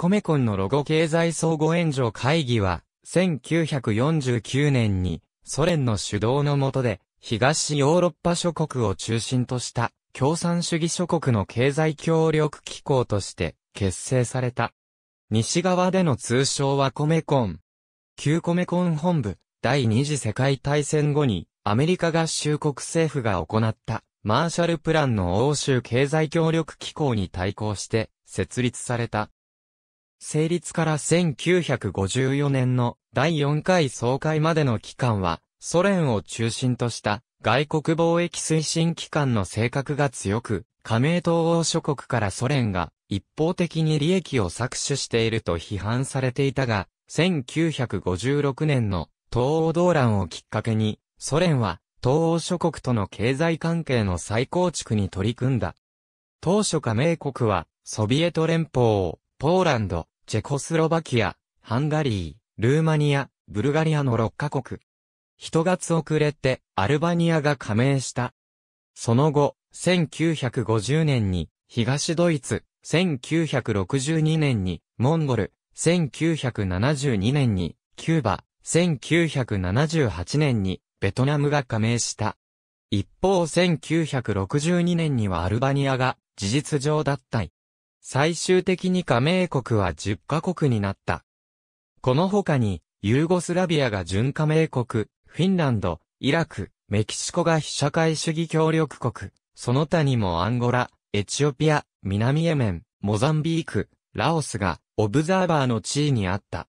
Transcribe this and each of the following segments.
コメコンのロゴ経済相互援助会議は、1949年にソ連の主導の下で、東ヨーロッパ諸国を中心とした共産主義諸国の経済協力機構として結成された。西側での通称はコメコン。旧コメコン本部、第二次世界大戦後にアメリカ合衆国政府が行ったマーシャルプランの欧州経済協力機構に対抗して設立された。成立から1954年の第4回総会までの期間は、ソ連を中心とした外国貿易推進機関の性格が強く、加盟東欧諸国からソ連が一方的に利益を搾取していると批判されていたが、1956年の東欧動乱をきっかけに、ソ連は東欧諸国との経済関係の再構築に取り組んだ。当初加盟国は、ソビエト連邦、ポーランド、チェコスロバキア、ハンガリー、ルーマニア、ブルガリアの6カ国。一月遅れてアルバニアが加盟した。その後、1950年に東ドイツ、1962年にモンゴル、1972年にキューバ、1978年にベトナムが加盟した。一方1962年にはアルバニアが事実上脱退。最終的に加盟国は10カ国になった。この他に、ユーゴスラビアが準加盟国、フィンランド、イラク、メキシコが非社会主義協力国、その他にもアンゴラ、エチオピア、南エメン、モザンビーク、ラオスが、オブザーバーの地位にあった。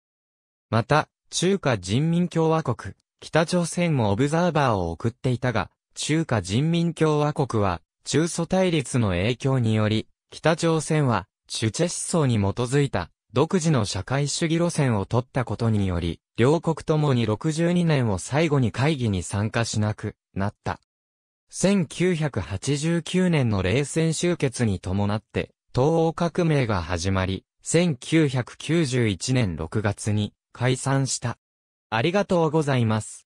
また、中華人民共和国、北朝鮮もオブザーバーを送っていたが、中華人民共和国は、中祖対立の影響により、北朝鮮は、主治思想に基づいた、独自の社会主義路線を取ったことにより、両国ともに62年を最後に会議に参加しなくなった。1989年の冷戦終結に伴って、東欧革命が始まり、1991年6月に解散した。ありがとうございます。